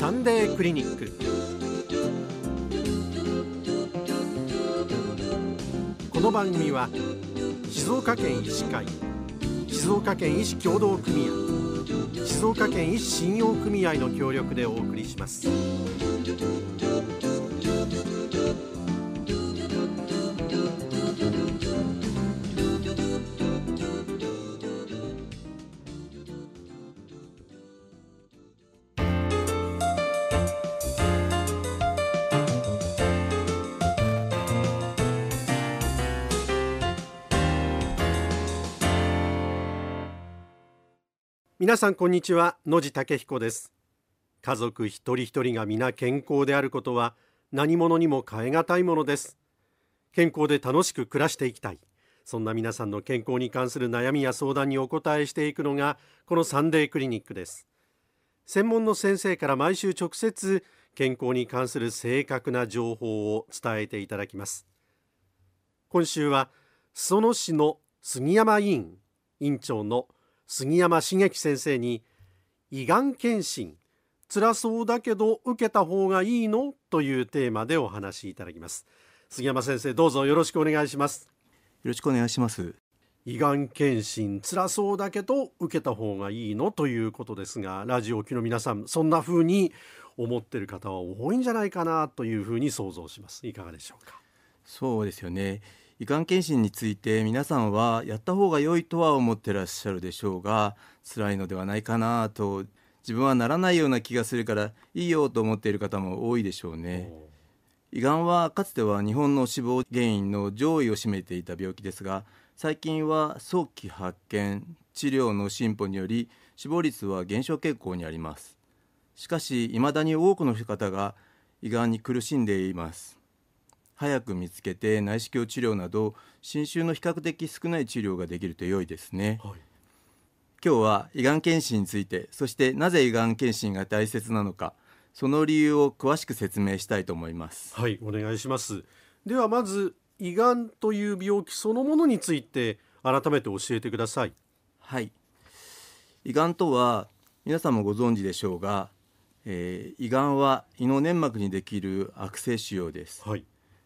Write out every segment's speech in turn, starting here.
サンデークリニックこの番組は静岡県医師会静岡県医師協同組合静岡県医師信用組合の協力でお送りします。皆さんこんにちは野地武彦です家族一人一人が皆健康であることは何者にも代えがたいものです健康で楽しく暮らしていきたいそんな皆さんの健康に関する悩みや相談にお答えしていくのがこのサンデークリニックです専門の先生から毎週直接健康に関する正確な情報を伝えていただきます今週は裾野市の杉山委員委員長の杉山茂樹先生に胃がん検診辛そうだけど受けた方がいいのというテーマでお話しいただきます杉山先生どうぞよろしくお願いしますよろしくお願いします胃がん検診辛そうだけど受けた方がいいのということですがラジオ機の皆さんそんな風に思っている方は多いんじゃないかなというふうに想像しますいかがでしょうかそうですよね胃がん検診について皆さんはやった方が良いとは思ってらっしゃるでしょうが辛いのではないかなと自分はならないような気がするからいいよと思っている方も多いでしょうね。胃がんはかつては日本の死亡原因の上位を占めていた病気ですが最近は早期発見治療の進歩により死亡率は減少傾向にありますしかし未だに多くの方が胃がんに苦しんでいます早く見つけて内視鏡治療など侵襲の比較的少ない治療ができると良いですね、はい、今日は胃がん検診についてそしてなぜ胃がん検診が大切なのかその理由を詳しく説明したいと思いますはいお願いしますではまず胃がんという病気そのものについて改めて教えてくださいはい胃がんとは皆さんもご存知でしょうが、えー、胃がんは胃の粘膜にできる悪性腫瘍です、はい、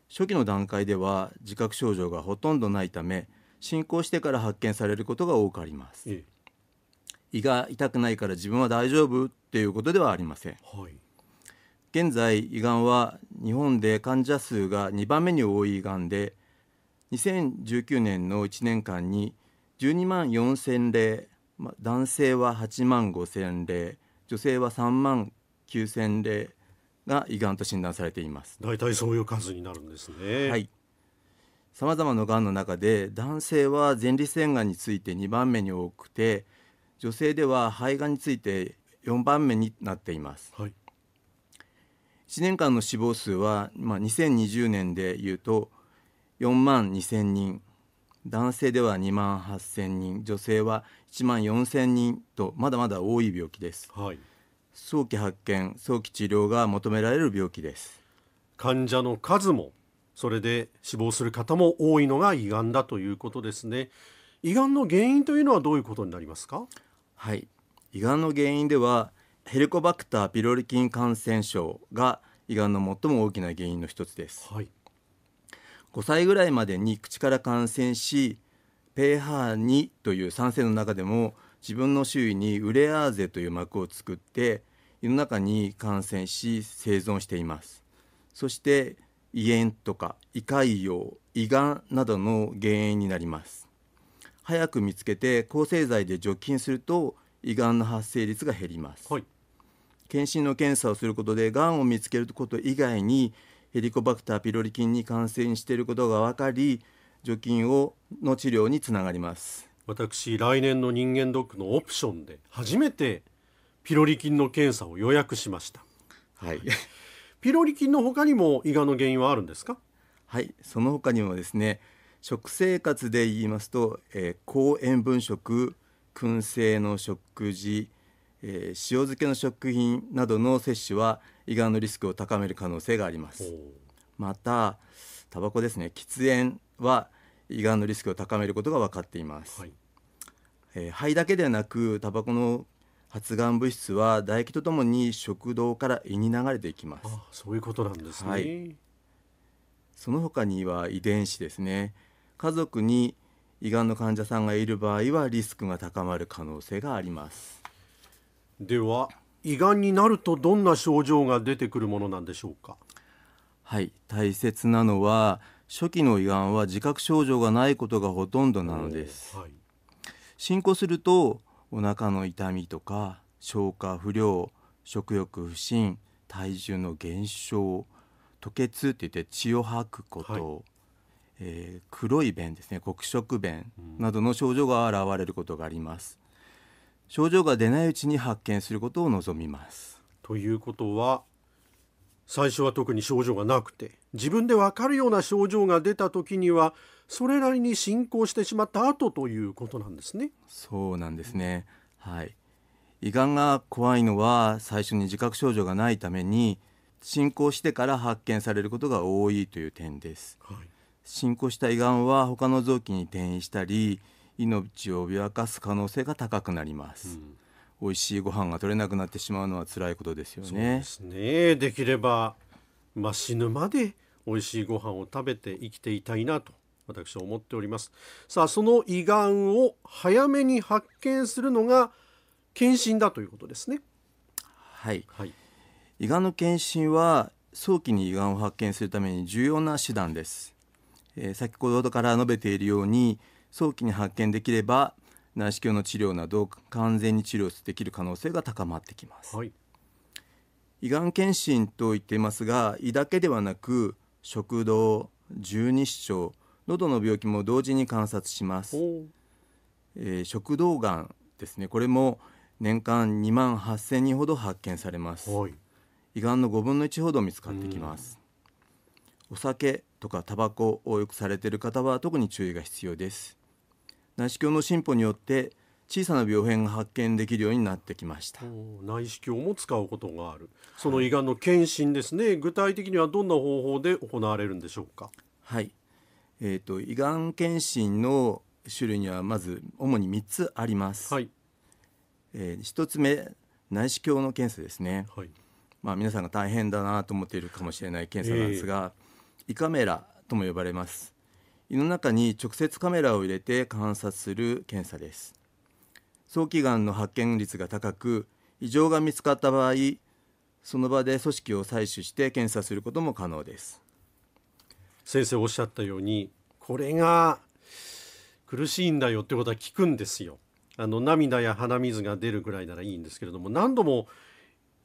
初期の段階では自覚症状がほとんどないため進行してから発見されることが多くあります、ええ、胃が痛くないから自分は大丈夫っていうことではありません、はい、現在胃がんは日本で患者数が2番目に多い胃がんで2019年の1年間に12万4千0 0例男性は8万5千例女性は3万9千例が胃がんと診断されています大体そういう数になるんですねはい様々ながんの中で男性は前立腺がんについて2番目に多くて女性では肺がんについて4番目になっています、はい、1年間の死亡数は、まあ、2020年でいうと4万2000人男性では2万8000人女性は1万4000人とまだまだ多い病気です、はい早期発見早期治療が求められる病気です患者の数もそれで死亡する方も多いのが胃がんだということですね胃がんの原因というのはどういうことになりますかはい胃がんの原因ではヘリコバクターピロリ菌感染症が胃がんの最も大きな原因の一つです、はい、5歳ぐらいまでに口から感染し pH2 という酸性の中でも自分の周囲にウレアーゼという膜を作って胃の中に感染し生存していますそして胃炎とか胃潰瘍胃がんなどの原因になります早く見つけて抗生剤で除菌すると胃がんの発生率が減ります、はい、検診の検査をすることでがんを見つけること以外にヘリコバクターピロリ菌に感染していることが分かり除菌をの治療につながります私来年の人間ドックのオプションで初めてピロリ菌の検査を予約しました。はい。ピロリ菌の他にも胃がんの原因はあるんですか？はい、その他にもですね、食生活で言いますと、えー、高塩分食、燻製の食事、えー、塩漬けの食品などの摂取は胃がんのリスクを高める可能性があります。また、タバコですね、喫煙は胃がんのリスクを高めることが分かっています、はい、えー、肺だけではなくタバコの発がん物質は唾液とともに食道から胃に流れていきますあそういうことなんですね、はい、その他には遺伝子ですね家族に胃がんの患者さんがいる場合はリスクが高まる可能性がありますでは胃がんになるとどんな症状が出てくるものなんでしょうかはい大切なのは初期の胃がんは自覚症状がないことがほとんどなのです、はい、進行するとお腹の痛みとか消化不良食欲不振体重の減少吐血っていって血を吐くこと、はい、えー、黒い便ですね黒色便などの症状が現れることがあります、症状が出ないうちに発見することを望みますということは最初は特に症状がなくて自分でわかるような症状が出た時にはそれなりに進行してしまった後ということなんですね。そうなんですね、はい、胃がんが怖いのは最初に自覚症状がないために進行してから発見されることが多いという点です、はい、進行した胃がんは他の臓器に転移したり命を脅かす可能性が高くなります、うん美味しいご飯が取れなくなってしまうのは辛いことですよね。そうですねできれば、まあ、死ぬまで美味しいご飯を食べて生きていたいなと私は思っておりますさあその胃がんを早めに発見するのが検診だということですねはい、はい、胃がんの検診は早期に胃がんを発見するために重要な手段です、えー、先ほどから述べているように早期に発見できれば内視鏡の治療など完全に治療できる可能性が高まってきます、はい、胃がん検診と言っていますが胃だけではなく食道十二指腸喉の病気も同時に観察します、えー、食道がんですねこれも年間2万8000人ほど発見されます、はい、胃がんの5分の1ほど見つかってきますお酒とかタバコをよくされている方は特に注意が必要です内視鏡の進歩によって小さな病変が発見できるようになってきました内視鏡も使うことがあるその胃がんの検診ですね、はい、具体的にはどんな方法で行われるんでしょうかはい、えーと、胃がん検診の種類にはまず主に3つあります、はい、えー、1つ目内視鏡の検査ですね、はい、まあ、皆さんが大変だなと思っているかもしれない検査なんですが、えー、胃カメラとも呼ばれます胃の中に直接カメラを入れて観察する検査です早期がんの発見率が高く異常が見つかった場合その場で組織を採取して検査することも可能です先生おっしゃったようにこれが苦しいんだよってことは聞くんですよあの涙や鼻水が出るぐらいならいいんですけれども何度も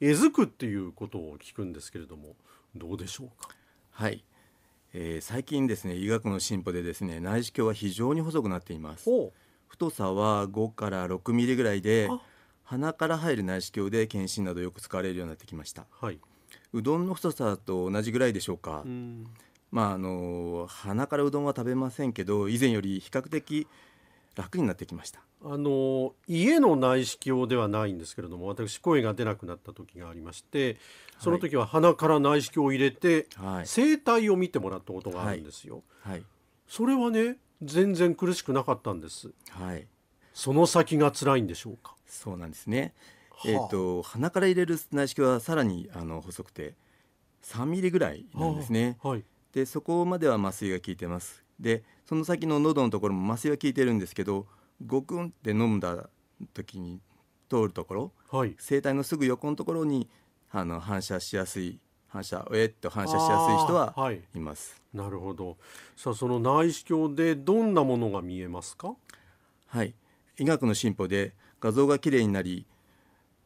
えずくっていうことを聞くんですけれどもどうでしょうかはいえー、最近ですね医学の進歩でですね内視鏡は非常に細くなっています太さは5から6ミリぐらいで鼻から入る内視鏡で検診などよく使われるようになってきました、はい、うどんの太さと同じぐらいでしょうかまああの鼻からうどんは食べませんけど以前より比較的楽になってきましたあの家の内視鏡ではないんですけれども私声が出なくなった時がありましてその時は鼻から内視鏡を入れて、はい、声帯を見てもらったことがあるんですよ、はい、はい、それはね全然苦しくなかったんです、はい、その先が辛いんでしょうかそうなんですね、はあ、えーと、と鼻から入れる内視鏡はさらにあの細くて3ミリぐらいなんですね、はあはい、でそこまでは麻酔が効いてますでその先の喉のところも麻酔は効いてるんですけどゴクンって飲んだ時に通るところ、はい、声帯のすぐ横のところにあの反射しやすい反射えっと反射しやすい人はいます、はい、なるほどさあその内視鏡でどんなものが見えますかはい医学の進歩で画像がきれいになり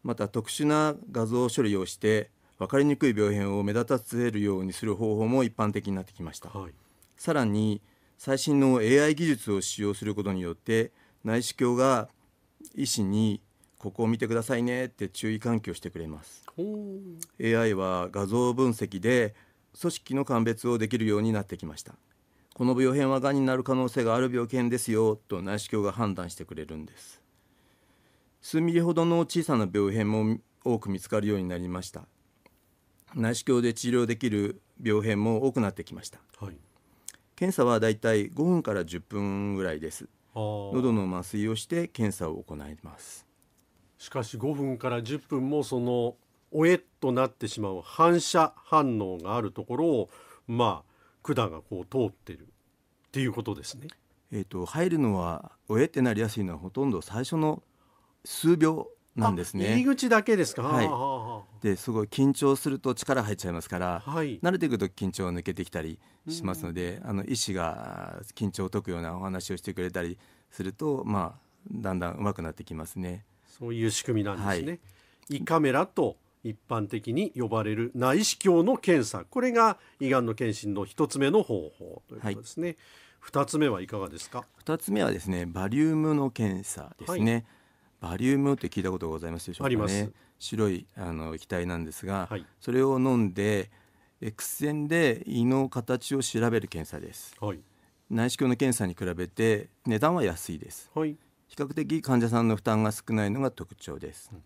また特殊な画像処理をして分かりにくい病変を目立たせるようにする方法も一般的になってきました、はい、さらに最新の AI 技術を使用することによって内視鏡が医師にここを見てくださいねって注意喚起をしてくれます AI は画像分析で組織の鑑別をできるようになってきましたこの病変は癌になる可能性がある病変ですよと内視鏡が判断してくれるんです数ミリほどの小さな病変も多く見つかるようになりました内視鏡で治療できる病変も多くなってきました、はい検査はだいたい5分から10分ぐらいです喉の麻酔をして検査を行いますしかし5分から10分もそのおえっとなってしまう反射反応があるところをまあ管がこう通ってるっていうことですね。えっと入るのはおえってなりやすいのはほとんど最初の数秒なんですね。入り口だけですか。はい。で、すごい緊張すると力入っちゃいますから、はい、慣れていくと緊張を抜けてきたりしますので、うん、あの医師が緊張を解くようなお話をしてくれたりすると、まあだんだん上手くなってきますね。そういう仕組みなんですね。はい、胃カメラと一般的に呼ばれる内視鏡の検査、これが胃がんの検診の一つ目の方法ということですね。二、はい、つ目はいかがですか。二つ目はですね、バリウムの検査ですね。はいバリウムって聞いたことございますでしょうかね白いあの液体なんですが、はい、それを飲んで X 線で胃の形を調べる検査です、はい、内視鏡の検査に比べて値段は安いです、はい、比較的患者さんの負担が少ないのが特徴です、うん、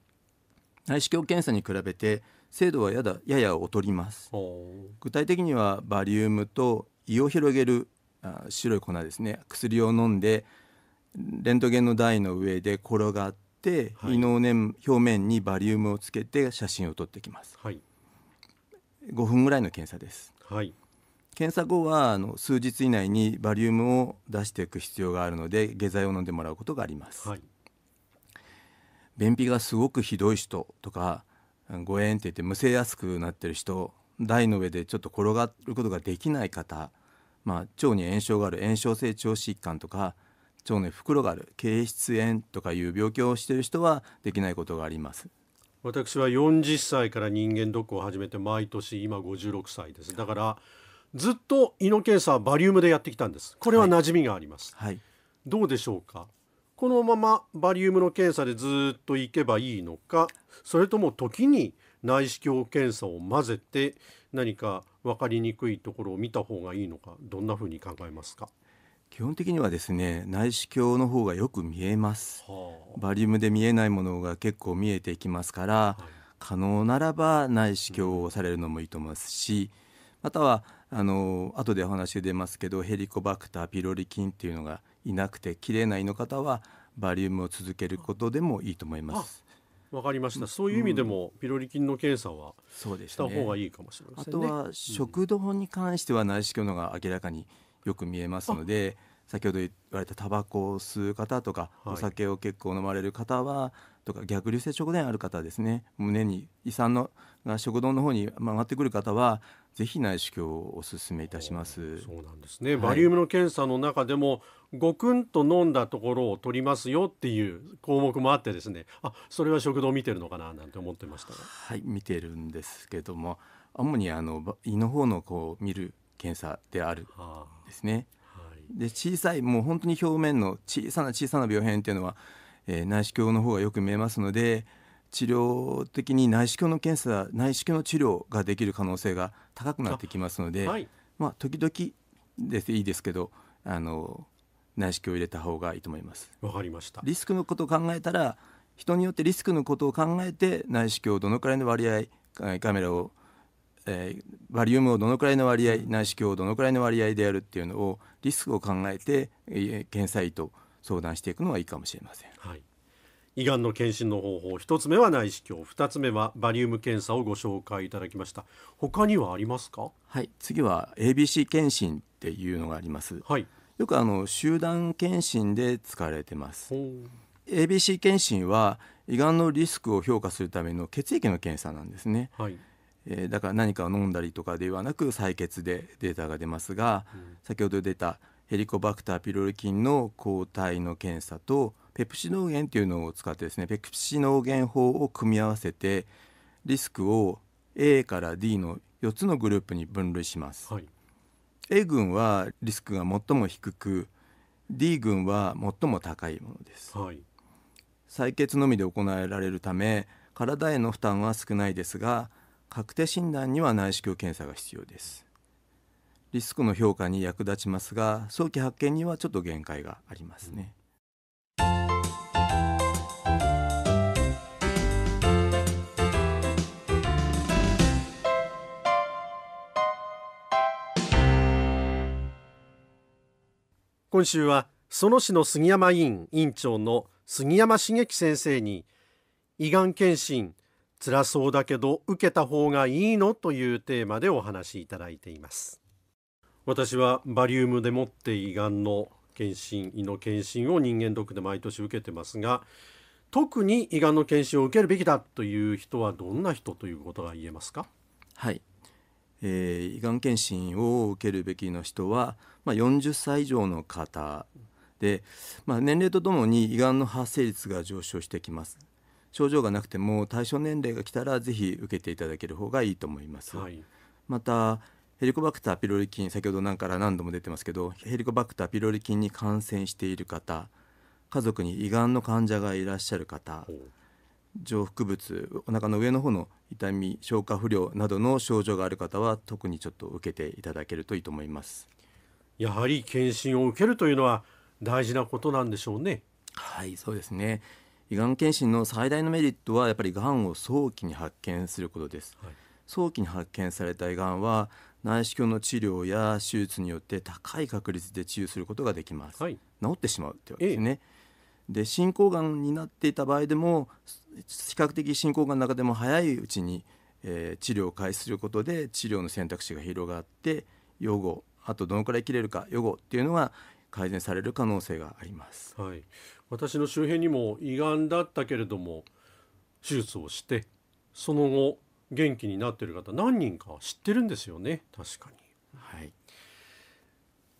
内視鏡検査に比べて精度はやだやや劣ります具体的にはバリウムと胃を広げるあ白い粉ですね薬を飲んでレントゲンの台の上で転がって、はい、胃の、ね、表面にバリウムをつけて写真を撮ってきます、はい、5分ぐらいの検査です、はい、検査後はあの数日以内にバリウムを出していく必要があるので下剤を飲んでもらうことがあります、はい、便秘がすごくひどい人とか誤えって言ってむせやすくなってる人台の上でちょっと転がることができない方、まあ、腸に炎症がある炎症性腸疾患とか腸内袋がある経質炎とかいう病気をしている人はできないことがあります私は40歳から人間ドックを始めて毎年今56歳ですだからずっと胃の検査バリウムでやってきたんですこれは馴染みがあります、はい、どうでしょうかこのままバリウムの検査でずっと行けばいいのかそれとも時に内視鏡検査を混ぜて何か分かりにくいところを見た方がいいのかどんなふうに考えますか基本的にはですね内視鏡の方がよく見えます、はあ、バリウムで見えないものが結構見えていきますから、はい、可能ならば内視鏡をされるのもいいと思いますし、うん、またはあの後でお話が出ますけどヘリコバクターピロリ菌っていうのがいなくて切れないの方はバリウムを続けることでもいいと思います。わかりました。そういう意味でも、ピロリ菌の検査はした方がいいかもしれません、ねあとは食道に関しては内視鏡のが明らかによく見えますので先ほど言われたタバコを吸う方とか、はい、お酒を結構飲まれる方はとか逆流性食道炎ある方ですね胸に胃酸の食道の方に曲がってくる方はぜひ内視鏡をお勧めいたしますそうなんですね、はい、バリウムの検査の中でもごくんと飲んだところを取りますよっていう項目もあってですねあそれは食道見てるのかななんて思ってましたはい見てるんですけども主にあの胃の方のこう見る検査であるあですね。で小さいもう本当に表面の小さな小さな病変っていうのは、えー、内視鏡の方がよく見えますので治療的に内視鏡の検査内視鏡の治療ができる可能性が高くなってきますので、はい、まあ、時々ですいいですけどあの内視鏡を入れた方がいいと思います。わかりました。リスクのことを考えたら、人によってリスクのことを考えて内視鏡をどのくらいの割合カメラをえー、バリウムをどのくらいの割合内視鏡をどのくらいの割合でやるっていうのをリスクを考えて、えー、検査医と相談していくのはいいかもしれません。はい胃がんの検診の方法1つ目は内視鏡2つ目はバリウム検査をご紹介いただきました他にはありますかはい次は ABC 検診っていうのがあります、はい、よくあの集団検診で使われてます ABC 検診は胃がんのリスクを評価するための血液の検査なんですね、はい、えだから何かを飲んだりとかではなく採血でデータが出ますが、うん、先ほど出たヘリコバクターピロリ菌の抗体の検査とペプシノーゲンというのを使ってですねペプシノーゲン法を組み合わせてリスクを A から D の4つのグループに分類します、はい、A 群はリスクが最も低く D 群は最も高いものです、はい、採血のみで行えられるため体への負担は少ないですが確定診断には内視鏡検査が必要ですリスクの評価に役立ちますが早期発見にはちょっと限界がありますね、うん、今週はその市の杉山委院委長の杉山茂樹先生に胃がん検診辛そうだけど受けた方がいいのというテーマでお話しいただいています私はバリウムでもって胃がんの検診胃の検診を人間ドックで毎年受けてますが特に胃がんの検診を受けるべきだという人はどんな人ということが言えますかはい、えー、胃がん検診を受けるべきの人は、まあ、40歳以上の方で、まあ、年齢とともに胃がんの発生率が上昇してきます症状がなくても対象年齢が来たらぜひ受けていただける方がいいと思います。はい、またヘリコバクターピロリ菌先ほど何から何度も出てますけどヘリコバクターピロリ菌に感染している方家族に胃がんの患者がいらっしゃる方上腹部お腹の上の方の痛み消化不良などの症状がある方は特にちょっと受けていただけるといいと思いますやはり検診を受けるというのは大事なことなんでしょうねはいそうですね胃がん検診の最大のメリットはやっぱりがんを早期に発見することです、はい、早期に発見された胃がんは内視鏡の治療や手術によって高い確率で治癒することができます、はい、治ってしまうってわけですね、えー、で進行がんになっていた場合でも比較的進行がんの中でも早いうちに、えー、治療を開始することで治療の選択肢が広がって予後あとどのくらい切れるか予後っていうのが改善される可能性があります、はい、私の周辺にも胃がんだったけれども手術をしてその後元気になっている方何人か知ってるんですよね確かに、はい、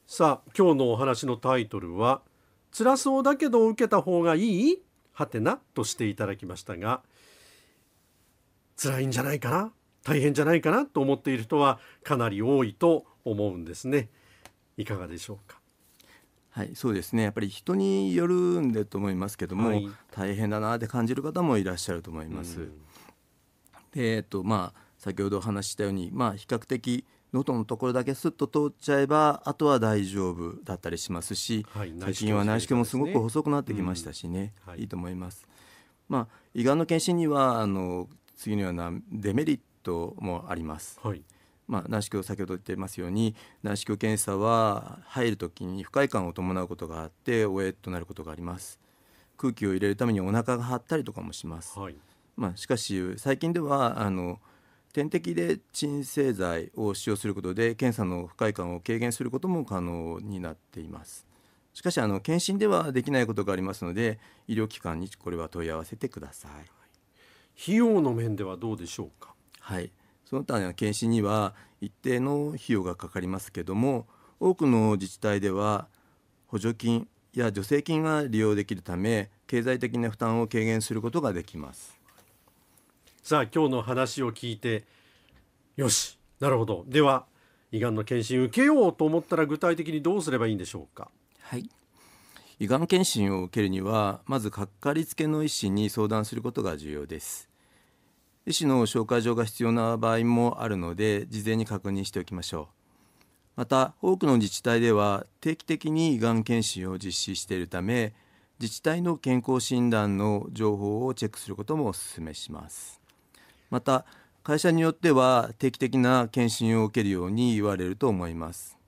さあ今日のお話のタイトルは「辛そうだけど受けた方がいい?」はてなとしていただきましたが辛いんじゃないかな大変じゃないかなと思っている人はかなり多いと思うんですねいかがでしょうかはい、そうですねやっぱり人によるんでと思いますけども、はい、大変だなって感じる方もいらっしゃると思います。でえっとまあ先ほどお話ししたように、まあ、比較的喉のところだけスッと通っちゃえばあとは大丈夫だったりしますし、はい、最近は内視鏡もすごく細くなってきましたしね、うんはい、いいと思います。まあ、胃がんの検診にはあの次のようなデメリットもあります。はいまあ、内視鏡先ほど言ってますように内視鏡検査は入る時に不快感を伴うことがあっておえっとなることがあります空気を入れるためにお腹が張ったりとかもします、はい、まあ、しかし最近ではあの点滴で鎮静剤を使用することで検査の不快感を軽減することも可能になっていますしかしあの検診ではできないことがありますので医療機関にこれは問い合わせてください費用の面ではどうでしょうかはいその他検診には一定の費用がかかりますけれども多くの自治体では補助金や助成金が利用できるため経済的な負担を軽減することができますさあ今日の話を聞いてよしなるほどでは胃がんの検診を受けようと思ったら具体的にどうすればいいんでしょうかはい胃がん検診を受けるにはまずかかりつけの医師に相談することが重要です医師の紹介状が必要な場合もあるので事前に確認しておきましょうまた多くの自治体では定期的にがん検診を実施しているため自治体の健康診断の情報をチェックすることもお勧めしますまた会社によっては定期的な検診を受けるように言われると思います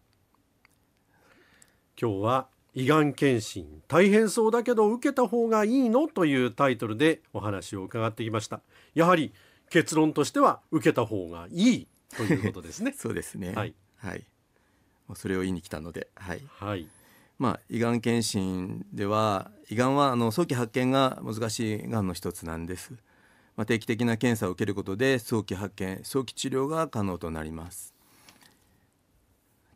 今日は胃がん検診大変そうだけど受けた方がいいのというタイトルでお話を伺ってきましたやはり結論としては受けた方がいいということですね。そうですね。はい。はい。それを言いに来たので、はい。はい。まあ、胃がん検診では胃がんはあの早期発見が難しいがんの一つなんです、まあ、定期的な検査を受けることで早期発見早期治療が可能となります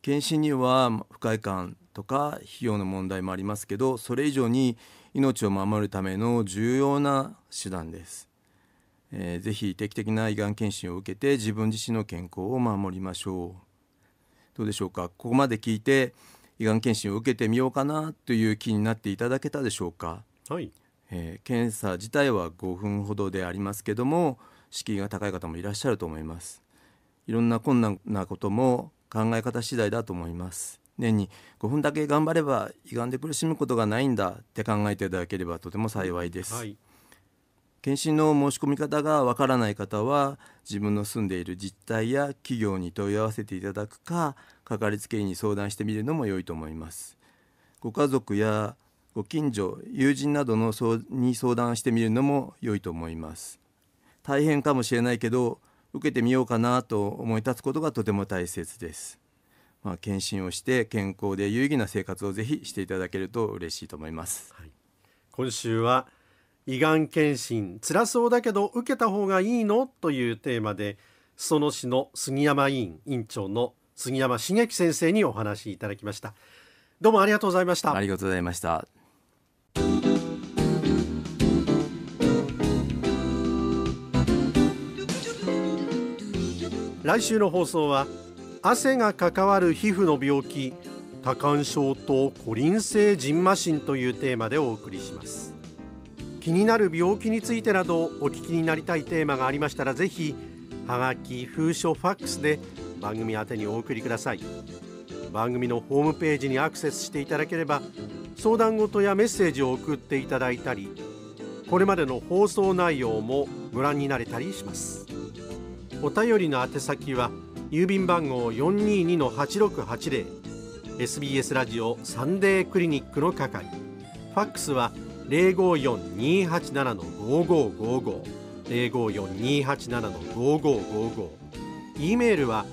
検診には不快感とか費用の問題もありますけどそれ以上に命を守るための重要な手段ですえー、ぜひ定期的な胃がん検診を受けて自分自身の健康を守りましょうどうでしょうかここまで聞いて胃がん検診を受けてみようかなという気になっていただけたでしょうか、はいえー、検査自体は5分ほどでありますけども敷居が高い方もいらっしゃると思いますいろんな困難なことも考え方次第だと思います年に5分だけ頑張れば胃がんで苦しむことがないんだって考えていただければとても幸いです、はい検診の申し込み方がわからない方は自分の住んでいる実態や企業に問い合わせていただくかかかりつけ医に相談してみるのも良いと思います。ご家族やご近所友人などのに相談してみるのも良いと思います。大変かもしれないけど受けてみようかなと思い立つことがとても大切です。まあ、検診をして健康で有意義な生活をぜひしていただけると嬉しいと思います。はい、今週は胃がん検診辛そうだけど受けた方がいいのというテーマで裾野市の杉山委員院長の杉山茂樹先生にお話いただきましたどうもありがとうございましたありがとうございました来週の放送は汗が関わる皮膚の病気多汗症とコリン性じんましんというテーマでお送りします気になる病気についてなどお聞きになりたいテーマがありましたらぜひはがき封書ファックスで番組宛にお送りください番組のホームページにアクセスしていただければ相談事やメッセージを送っていただいたりこれまでの放送内容もご覧になれたりしますお便りの宛先は郵便番号422-8680 SBS ラジオサンデークリニックの係ファックスは「054287の5555 054287-5555 e メールは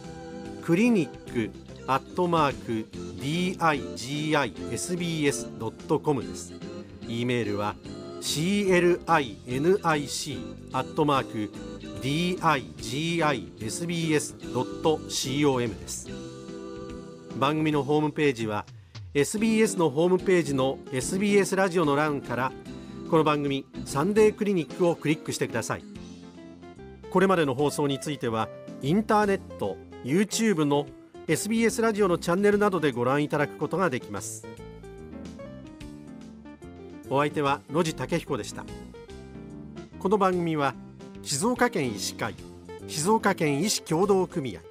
クリニックアットマーク digisbs.com です e メールは clinic アットマーク digisbs.com です番組のホームページは「SBS のホームページの SBS ラジオの欄からこの番組サンデークリニックをクリックしてくださいこれまでの放送についてはインターネット YouTube の SBS ラジオのチャンネルなどでご覧いただくことができますお相手は野地武彦でしたこの番組は静岡県医師会静岡県医師協同組合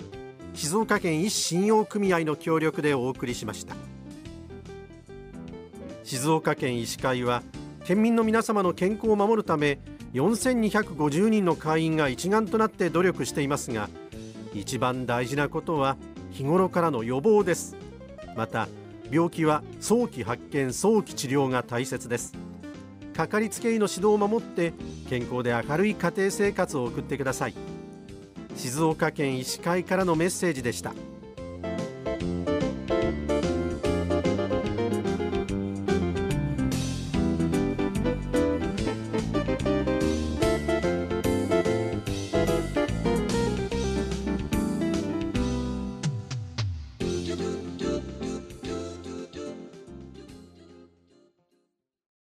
静岡県医師信用組合の協力でお送りしました。静岡県医師会は県民の皆様の健康を守るため4250人の会員が一丸となって努力していますが一番大事なことは日頃からの予防ですまた病気は早期発見早期治療が大切ですかかりつけ医の指導を守って健康で明るい家庭生活を送ってください静岡県医師会からのメッセージでした。